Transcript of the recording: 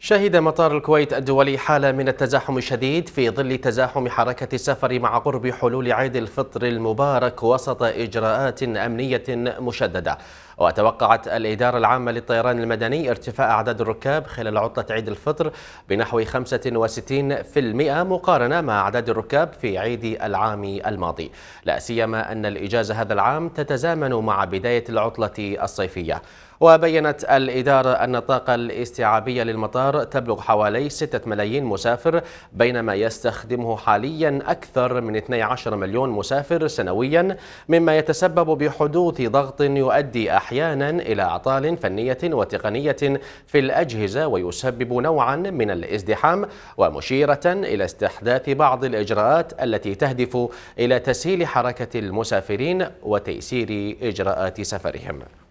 شهد مطار الكويت الدولي حالة من التزاحم الشديد في ظل تزاحم حركة السفر مع قرب حلول عيد الفطر المبارك وسط إجراءات أمنية مشددة وتوقعت الإدارة العامة للطيران المدني ارتفاع أعداد الركاب خلال عطلة عيد الفطر بنحو 65% مقارنة مع أعداد الركاب في عيد العام الماضي لا سيما أن الإجازة هذا العام تتزامن مع بداية العطلة الصيفية وبينت الإدارة أن الطاقة الاستيعابية للمطار تبلغ حوالي 6 ملايين مسافر بينما يستخدمه حاليا أكثر من 12 مليون مسافر سنويا مما يتسبب بحدوث ضغط يؤدي أحيانا إلى أعطال فنية وتقنية في الأجهزة ويسبب نوعا من الازدحام ومشيرة إلى استحداث بعض الإجراءات التي تهدف إلى تسهيل حركة المسافرين وتيسير إجراءات سفرهم